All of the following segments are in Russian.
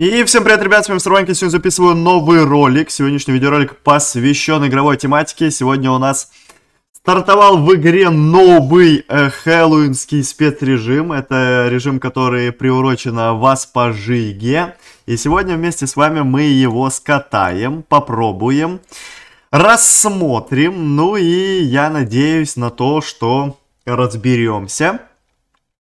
И всем привет, ребят, с вами Сорванька, сегодня записываю новый ролик. Сегодняшний видеоролик посвящен игровой тематике. Сегодня у нас стартовал в игре новый э, хэллоуинский спецрежим. Это режим, который приурочен жиге. И сегодня вместе с вами мы его скатаем, попробуем, рассмотрим. Ну и я надеюсь на то, что разберемся.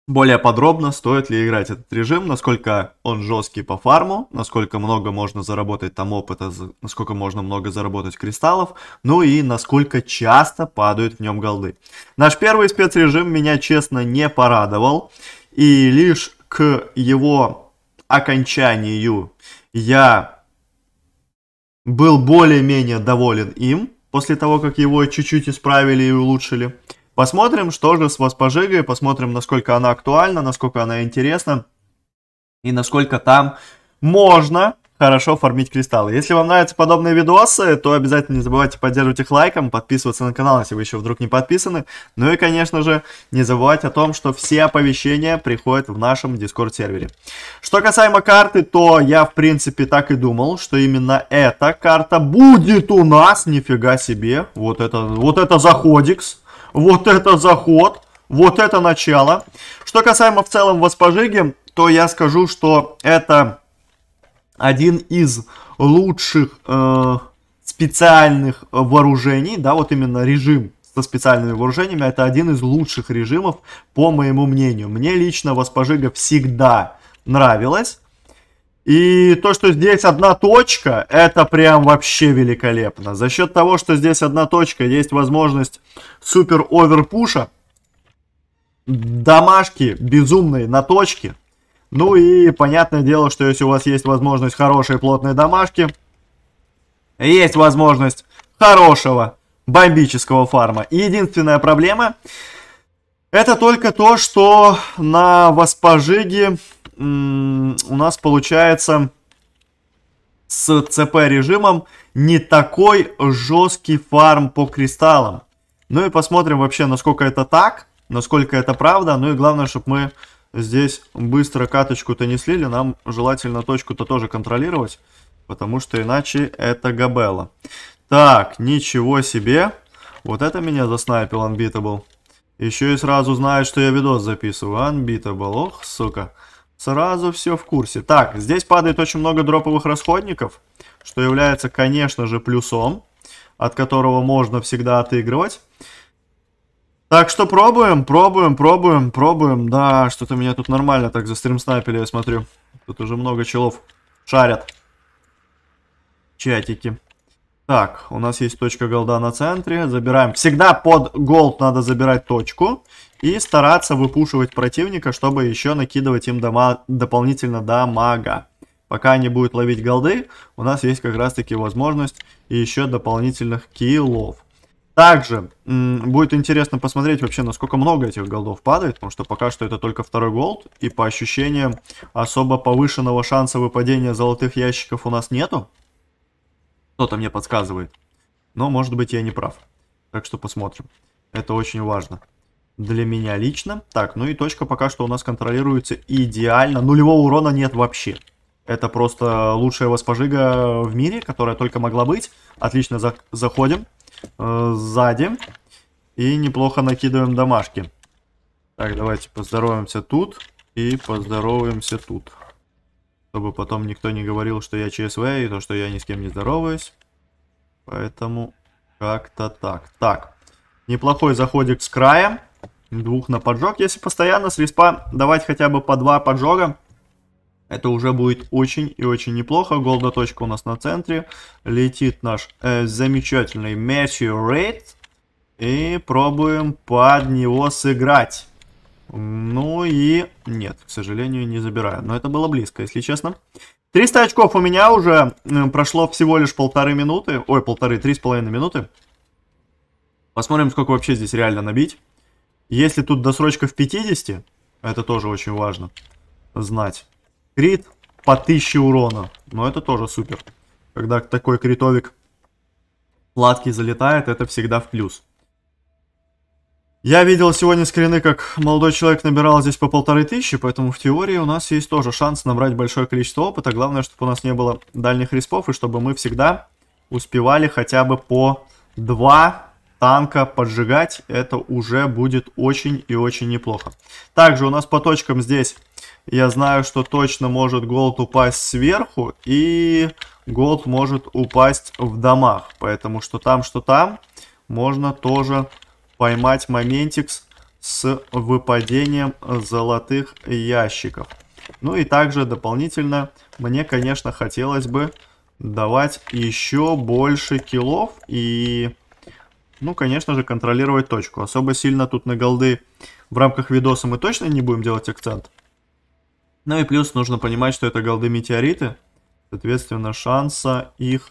Более подробно, стоит ли играть этот режим, насколько он жесткий по фарму, насколько много можно заработать там опыта, насколько можно много заработать кристаллов, ну и насколько часто падают в нем голды. Наш первый спецрежим меня, честно, не порадовал, и лишь к его окончанию я был более-менее доволен им, после того, как его чуть-чуть исправили и улучшили. Посмотрим, что же с вас пожигой, посмотрим, насколько она актуальна, насколько она интересна и насколько там можно хорошо фармить кристаллы. Если вам нравятся подобные видосы, то обязательно не забывайте поддерживать их лайком, подписываться на канал, если вы еще вдруг не подписаны. Ну и, конечно же, не забывайте о том, что все оповещения приходят в нашем дискорд сервере Что касаемо карты, то я, в принципе, так и думал, что именно эта карта будет у нас, нифига себе. Вот это, вот это заходикс. Вот это заход, вот это начало. Что касаемо в целом Воспожиги, то я скажу, что это один из лучших э, специальных вооружений, да, вот именно режим со специальными вооружениями, это один из лучших режимов, по моему мнению. Мне лично Воспожига всегда нравилась. И то, что здесь одна точка, это прям вообще великолепно. За счет того, что здесь одна точка, есть возможность супер оверпуша. Домашки безумные на точке. Ну и понятное дело, что если у вас есть возможность хорошей плотной домашки, есть возможность хорошего бомбического фарма. И единственная проблема, это только то, что на Воспожиге у нас получается с ЦП режимом не такой жесткий фарм по кристаллам. Ну и посмотрим вообще, насколько это так, насколько это правда. Ну и главное, чтобы мы здесь быстро каточку-то не слили. Нам желательно точку-то тоже контролировать, потому что иначе это габела. Так, ничего себе. Вот это меня заснайпил Unbeatable. Еще и сразу знает, что я видос записываю. Unbeatable, ох, сука. Сука. Сразу все в курсе. Так, здесь падает очень много дроповых расходников, что является, конечно же, плюсом, от которого можно всегда отыгрывать. Так что пробуем, пробуем, пробуем, пробуем. Да, что-то меня тут нормально так застрим-снайпили, я смотрю. Тут уже много челов шарят. Чатики. Так, у нас есть точка голда на центре. Забираем. Всегда под голд надо забирать точку. И стараться выпушивать противника, чтобы еще накидывать им дома, дополнительно дамага. Пока они будут ловить голды, у нас есть как раз таки возможность еще дополнительных киллов. Также будет интересно посмотреть вообще, насколько много этих голдов падает, потому что пока что это только второй голд, и по ощущениям особо повышенного шанса выпадения золотых ящиков у нас нету кто то мне подсказывает. Но, может быть, я не прав. Так что посмотрим. Это очень важно. Для меня лично. Так, ну и точка пока что у нас контролируется идеально. Нулевого урона нет вообще. Это просто лучшая воспожига в мире, которая только могла быть. Отлично за заходим. Э сзади. И неплохо накидываем домашки. Так, давайте поздороваемся тут. И поздороваемся тут. Чтобы потом никто не говорил, что я ЧСВ и то, что я ни с кем не здороваюсь. Поэтому как-то так. Так, неплохой заходик с края. Двух на поджог. Если постоянно с респа давать хотя бы по два поджога, это уже будет очень и очень неплохо. Голда точка у нас на центре. Летит наш э, замечательный Matthew Рейд. И пробуем под него сыграть. Ну и нет, к сожалению, не забираю. Но это было близко, если честно. 300 очков у меня уже прошло всего лишь полторы минуты. Ой, полторы, три с половиной минуты. Посмотрим, сколько вообще здесь реально набить. Если тут досрочка в 50, это тоже очень важно знать. Крит по 1000 урона. Но это тоже супер. Когда такой критовик сладкий залетает, это всегда в плюс. Я видел сегодня скрины, как молодой человек набирал здесь по полторы тысячи, поэтому в теории у нас есть тоже шанс набрать большое количество опыта. Главное, чтобы у нас не было дальних респов, и чтобы мы всегда успевали хотя бы по два танка поджигать. Это уже будет очень и очень неплохо. Также у нас по точкам здесь, я знаю, что точно может голд упасть сверху, и голд может упасть в домах. Поэтому что там, что там, можно тоже поймать моментик с выпадением золотых ящиков. Ну и также дополнительно мне, конечно, хотелось бы давать еще больше киллов и, ну, конечно же, контролировать точку. Особо сильно тут на голды в рамках видоса мы точно не будем делать акцент. Ну и плюс нужно понимать, что это голды метеориты. Соответственно, шанса их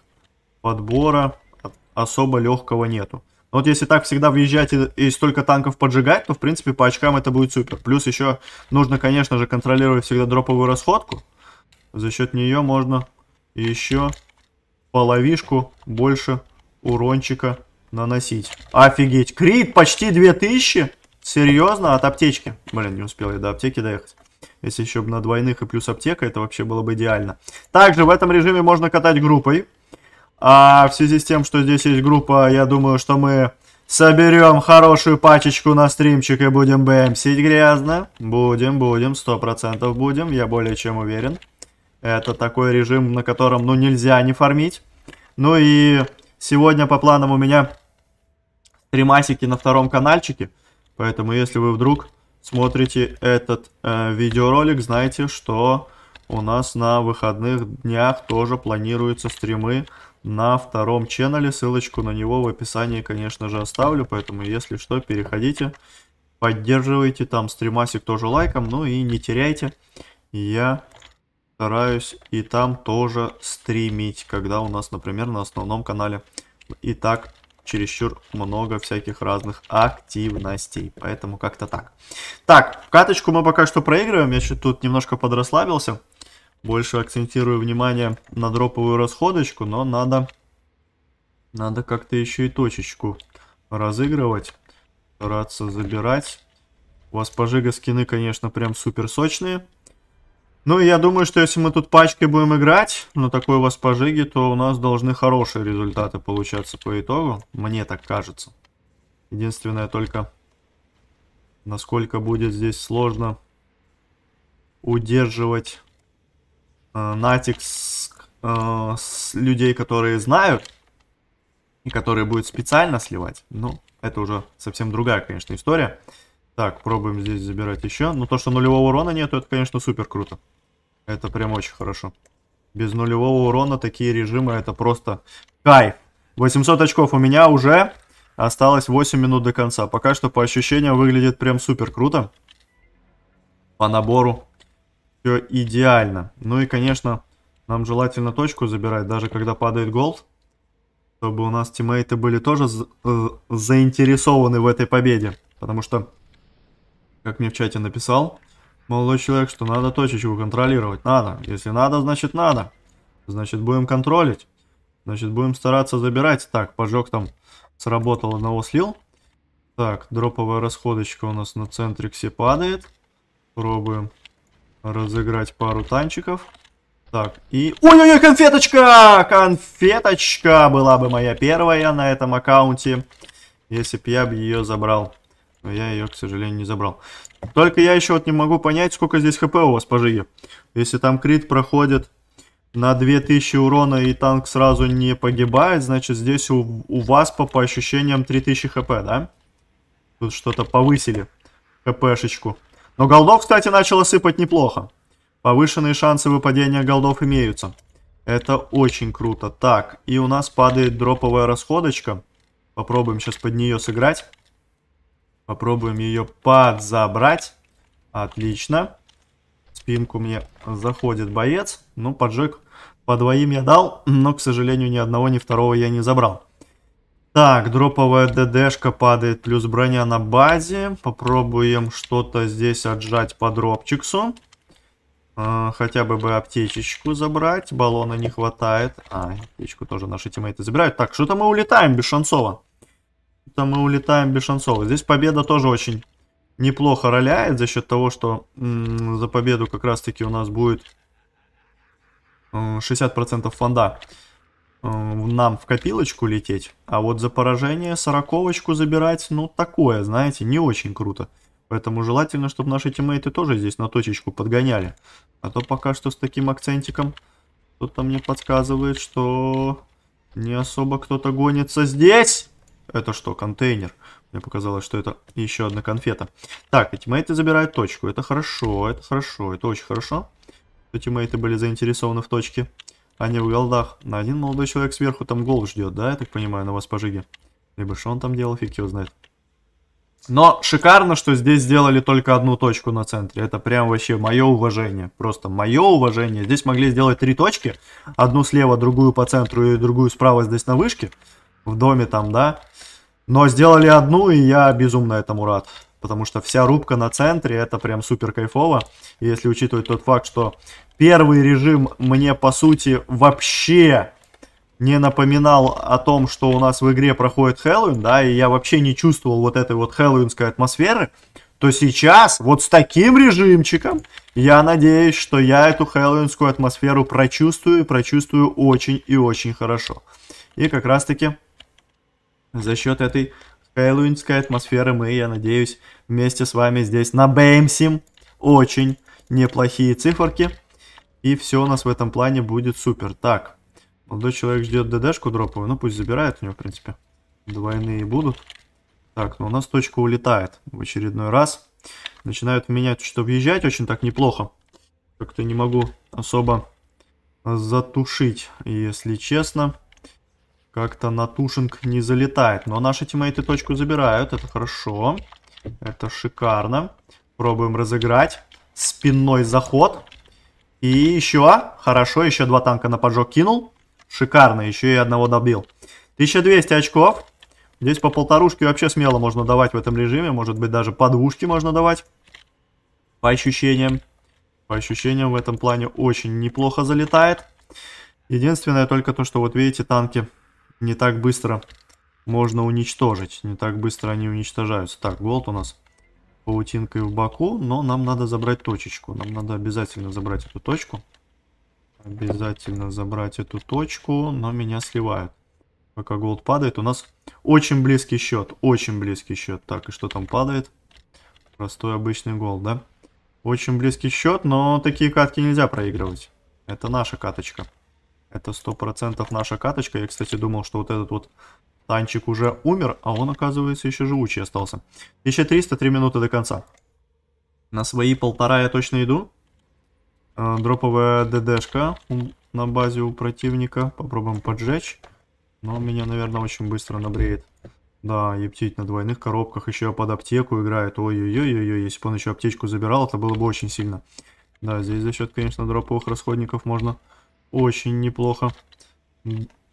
подбора особо легкого нету вот если так всегда въезжать и, и столько танков поджигать, то, в принципе, по очкам это будет супер. Плюс еще нужно, конечно же, контролировать всегда дроповую расходку. За счет нее можно еще половишку больше урончика наносить. Офигеть. Крит почти 2000? Серьезно? От аптечки? Блин, не успел я до аптеки доехать. Если еще бы на двойных и плюс аптека, это вообще было бы идеально. Также в этом режиме можно катать группой. А в связи с тем, что здесь есть группа, я думаю, что мы соберем хорошую пачечку на стримчик и будем бэмсить грязно. Будем, будем, сто процентов будем, я более чем уверен. Это такой режим, на котором, ну, нельзя не фармить. Ну и сегодня по планам у меня стримасики на втором каналчике. Поэтому, если вы вдруг смотрите этот э, видеоролик, знаете, что у нас на выходных днях тоже планируются стримы на втором ченнеле. Ссылочку на него в описании, конечно же, оставлю. Поэтому, если что, переходите, поддерживайте. Там стримасик тоже лайком. Ну и не теряйте. Я стараюсь и там тоже стримить, когда у нас, например, на основном канале и так чересчур много всяких разных активностей. Поэтому как-то так. Так, каточку мы пока что проигрываем. Я чуть тут немножко подрасслабился больше акцентирую внимание на дроповую расходочку, но надо, надо как-то еще и точечку разыгрывать, стараться забирать. У вас пожига скины, конечно, прям супер сочные. Ну, и я думаю, что если мы тут пачкой будем играть на такой у вас пожиги, то у нас должны хорошие результаты получаться по итогу. Мне так кажется. Единственное только, насколько будет здесь сложно удерживать Э, натик с, э, с людей, которые знают, и которые будут специально сливать, ну, это уже совсем другая, конечно, история. Так, пробуем здесь забирать еще. Но ну, то, что нулевого урона нету, это, конечно, супер круто. Это прям очень хорошо. Без нулевого урона такие режимы, это просто кайф. 800 очков у меня уже. Осталось 8 минут до конца. Пока что по ощущениям выглядит прям супер круто. По набору все идеально. Ну и, конечно, нам желательно точку забирать, даже когда падает голд. Чтобы у нас тиммейты были тоже э, заинтересованы в этой победе. Потому что, как мне в чате написал молодой человек, что надо точечку контролировать. Надо. Если надо, значит надо. Значит будем контролить. Значит будем стараться забирать. Так, поджог там сработал, одного слил. Так, дроповая расходочка у нас на центриксе падает. Пробуем разыграть пару танчиков. Так, и... Ой-ой-ой, конфеточка! Конфеточка была бы моя первая на этом аккаунте, если бы я бы ее забрал. Но я ее, к сожалению, не забрал. Только я еще вот не могу понять, сколько здесь хп у вас по жиге. Если там крит проходит на 2000 урона и танк сразу не погибает, значит здесь у, у вас по, по ощущениям 3000 хп, да? Тут что-то повысили хпшечку. Но голдов, кстати, начало сыпать неплохо. Повышенные шансы выпадения голдов имеются. Это очень круто. Так, и у нас падает дроповая расходочка. Попробуем сейчас под нее сыграть. Попробуем ее подзабрать. Отлично. Спинку мне заходит боец. Ну, поджиг по двоим я дал, но, к сожалению, ни одного, ни второго я не забрал. Так, дроповая ДДшка падает, плюс броня на базе. Попробуем что-то здесь отжать по дропчиксу. А, хотя бы бы аптечечку забрать. Баллона не хватает. А, аптечку тоже наши тиммейты забирают. Так, что-то мы улетаем без Шансова. Что-то мы улетаем без Шансова. Здесь победа тоже очень неплохо роляет за счет того, что за победу как раз-таки у нас будет 60% э, фонда. Э, нам в копилочку лететь, а вот за поражение сороковочку забирать, ну, такое, знаете, не очень круто. Поэтому желательно, чтобы наши тиммейты тоже здесь на точечку подгоняли. А то пока что с таким акцентиком кто-то мне подсказывает, что не особо кто-то гонится здесь. Это что, контейнер? Мне показалось, что это еще одна конфета. Так, и а тиммейты забирают точку. Это хорошо, это хорошо, это очень хорошо, что тиммейты были заинтересованы в точке они в голдах. На один молодой человек сверху там гол ждет, да, я так понимаю, на вас пожиги. Либо что он там делал, фиг его знает. Но шикарно, что здесь сделали только одну точку на центре. Это прям вообще мое уважение. Просто мое уважение. Здесь могли сделать три точки. Одну слева, другую по центру и другую справа здесь на вышке. В доме там, да. Но сделали одну, и я безумно этому рад потому что вся рубка на центре, это прям супер кайфово. И если учитывать тот факт, что первый режим мне, по сути, вообще не напоминал о том, что у нас в игре проходит Хэллоуин, да, и я вообще не чувствовал вот этой вот хэллоуинской атмосферы, то сейчас вот с таким режимчиком я надеюсь, что я эту хэллоуинскую атмосферу прочувствую прочувствую очень и очень хорошо. И как раз таки за счет этой хэллоуинской атмосферы мы, я надеюсь, вместе с вами здесь набеймсим. Очень неплохие циферки. И все у нас в этом плане будет супер. Так, молодой человек ждет ДДшку дроповую. Ну, пусть забирает у него, в принципе. Двойные будут. Так, ну у нас точка улетает в очередной раз. Начинают менять, что въезжать очень так неплохо. Как-то не могу особо затушить, если честно. Как-то Натушинг не залетает. Но наши тиммейты точку забирают. Это хорошо. Это шикарно. Пробуем разыграть. Спинной заход. И еще. Хорошо, еще два танка на поджог кинул. Шикарно, еще и одного добил. 1200 очков. Здесь по полторушке вообще смело можно давать в этом режиме. Может быть, даже по двушке можно давать. По ощущениям. По ощущениям в этом плане очень неплохо залетает. Единственное только то, что вот видите, танки не так быстро можно уничтожить. Не так быстро они уничтожаются. Так, голд у нас паутинкой в боку, но нам надо забрать точечку. Нам надо обязательно забрать эту точку. Обязательно забрать эту точку, но меня сливают. Пока голд падает, у нас очень близкий счет, очень близкий счет. Так, и что там падает? Простой обычный голд, да? Очень близкий счет, но такие катки нельзя проигрывать. Это наша каточка. Это сто процентов наша каточка. Я, кстати, думал, что вот этот вот танчик уже умер, а он, оказывается, еще живучий остался. 1300, 3 минуты до конца. На свои полтора я точно иду. Э, дроповая ДДшка на базе у противника. Попробуем поджечь. Но меня, наверное, очень быстро набреет. Да, ептить на двойных коробках. Еще под аптеку играет. Ой-ой-ой-ой. Если бы он еще аптечку забирал, это было бы очень сильно. Да, здесь за счет, конечно, дроповых расходников можно очень неплохо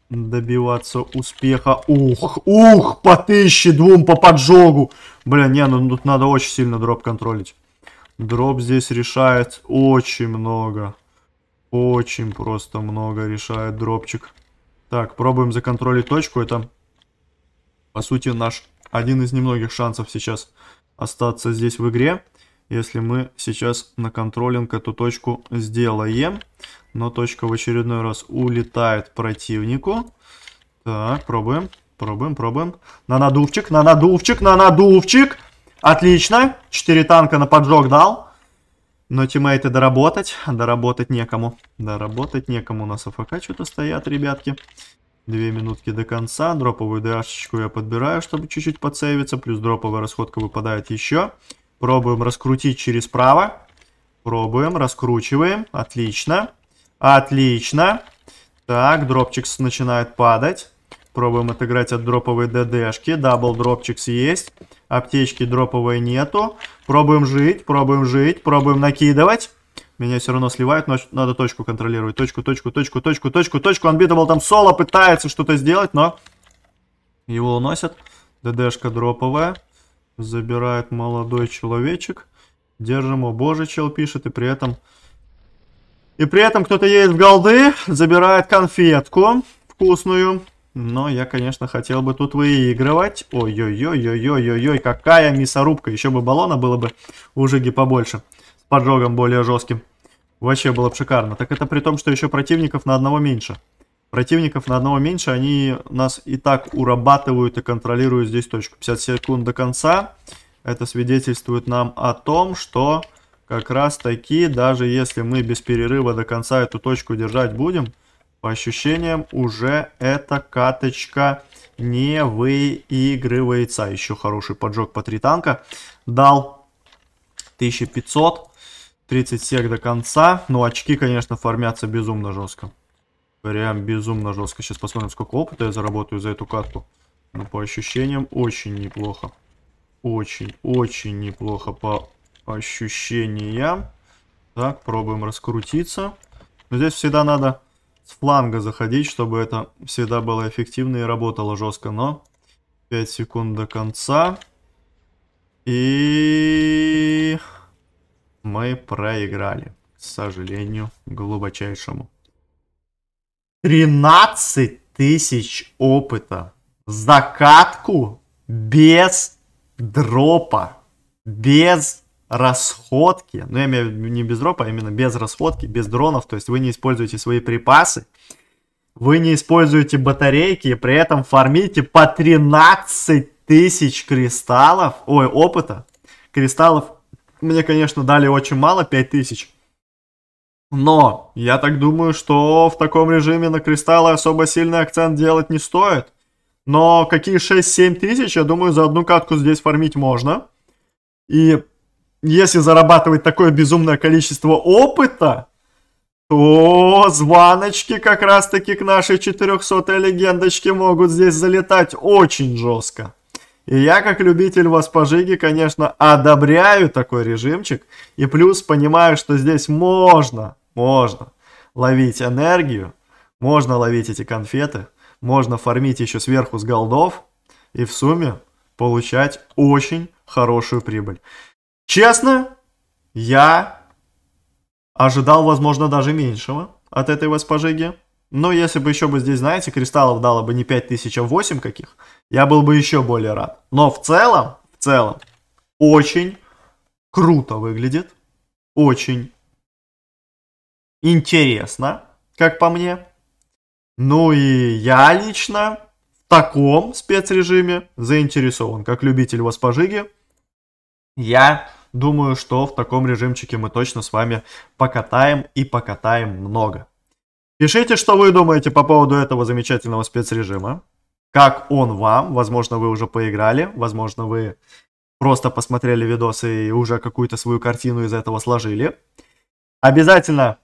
добиваться успеха. Ух, ух, по тысяче двум по поджогу. Бля, не, ну тут надо очень сильно дроп контролить. Дроп здесь решает очень много. Очень просто много решает дропчик. Так, пробуем законтролить точку. Это, по сути, наш один из немногих шансов сейчас остаться здесь в игре. Если мы сейчас на контролинг эту точку сделаем. Но точка в очередной раз улетает противнику. Так, пробуем, пробуем, пробуем. На надувчик, на надувчик, на надувчик. Отлично. Четыре танка на поджог дал. Но тиммейты доработать. Доработать некому. Доработать некому. У нас АФК что-то стоят, ребятки. Две минутки до конца. Дроповую ДАшечку я подбираю, чтобы чуть-чуть подсейвиться. Плюс дроповая расходка выпадает еще. Пробуем раскрутить через право. Пробуем, раскручиваем. Отлично. Отлично. Так, дропчикс начинает падать. Пробуем отыграть от дроповой ДДшки. Дабл дропчикс есть. Аптечки дроповой нету. Пробуем жить, пробуем жить, пробуем накидывать. Меня все равно сливают, но надо точку контролировать. Точку, точку, точку, точку, точку, точку. Unbeatable там соло пытается что-то сделать, но его уносят. ДДшка дроповая. Забирает молодой человечек. Держим, о боже, чел пишет. И при этом и при этом кто-то едет в голды, забирает конфетку вкусную. Но я, конечно, хотел бы тут выигрывать. Ой-ой-ой-ой-ой-ой-ой, какая мясорубка. Еще бы баллона было бы у Жиги побольше. С поджогом более жестким. Вообще было бы шикарно. Так это при том, что еще противников на одного меньше. Противников на одного меньше, они нас и так урабатывают и контролируют здесь точку. 50 секунд до конца. Это свидетельствует нам о том, что как раз таки, даже если мы без перерыва до конца эту точку держать будем, по ощущениям уже эта каточка не выигрывается. Еще хороший поджог по три танка. Дал 1500. 30 сек до конца. Но ну, очки, конечно, формятся безумно жестко. Прям безумно жестко. Сейчас посмотрим, сколько опыта я заработаю за эту катку. Но по ощущениям очень неплохо. Очень, очень неплохо по ощущения, Так, пробуем раскрутиться. Но здесь всегда надо с фланга заходить, чтобы это всегда было эффективно и работало жестко. Но 5 секунд до конца. И мы проиграли. К сожалению, глубочайшему. 13 тысяч опыта. Закатку без дропа. Без расходки, ну я имею в виду не без дропа, а именно без расходки, без дронов, то есть вы не используете свои припасы, вы не используете батарейки и при этом фармите по 13 тысяч кристаллов, ой, опыта. Кристаллов мне, конечно, дали очень мало, 5 тысяч. Но я так думаю, что в таком режиме на кристаллы особо сильный акцент делать не стоит. Но какие 6-7 тысяч, я думаю, за одну катку здесь фармить можно. И если зарабатывать такое безумное количество опыта, то звоночки как раз таки к нашей 400 легендочке могут здесь залетать очень жестко. И я, как любитель воспожиги, конечно, одобряю такой режимчик. И плюс понимаю, что здесь можно, можно ловить энергию, можно ловить эти конфеты, можно фармить еще сверху с голдов и в сумме получать очень хорошую прибыль. Честно, я ожидал, возможно, даже меньшего от этой Веспожиги. Но если бы еще бы здесь, знаете, кристаллов дало бы не 5000, а 8 каких, я был бы еще более рад. Но в целом, в целом, очень круто выглядит. Очень интересно, как по мне. Ну и я лично в таком спецрежиме заинтересован, как любитель воспожиги. Я думаю, что в таком режимчике мы точно с вами покатаем и покатаем много. Пишите, что вы думаете по поводу этого замечательного спецрежима. Как он вам? Возможно, вы уже поиграли, возможно, вы просто посмотрели видосы и уже какую-то свою картину из этого сложили. Обязательно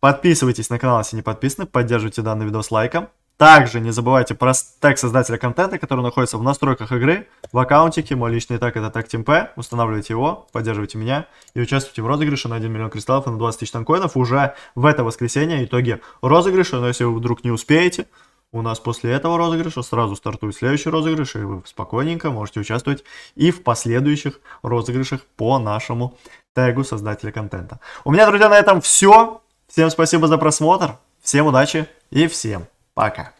подписывайтесь на канал, если не подписаны, поддерживайте данный видос лайком. Также не забывайте про тег создателя контента, который находится в настройках игры, в аккаунтике. Мой личный тег это тег TeamP. Устанавливайте его, поддерживайте меня и участвуйте в розыгрыше на 1 миллион кристаллов и на 20 тысяч танкоинов уже в это воскресенье итоги розыгрыша. Но если вы вдруг не успеете, у нас после этого розыгрыша сразу стартует следующий розыгрыш, и вы спокойненько можете участвовать и в последующих розыгрышах по нашему тегу создателя контента. У меня, друзья, на этом все. Всем спасибо за просмотр, всем удачи и всем Пока.